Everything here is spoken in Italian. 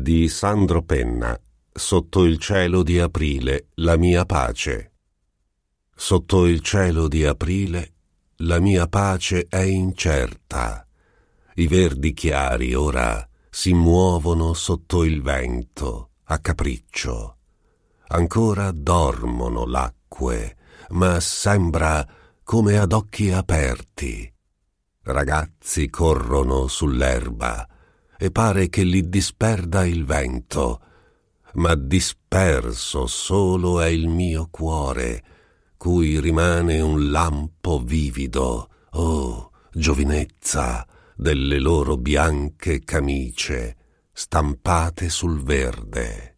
di Sandro Penna Sotto il cielo di aprile la mia pace. Sotto il cielo di aprile la mia pace è incerta. I verdi chiari ora si muovono sotto il vento a capriccio. Ancora dormono l'acque, ma sembra come ad occhi aperti. Ragazzi corrono sull'erba, e pare che li disperda il vento, ma disperso solo è il mio cuore, cui rimane un lampo vivido, oh giovinezza delle loro bianche camicie stampate sul verde.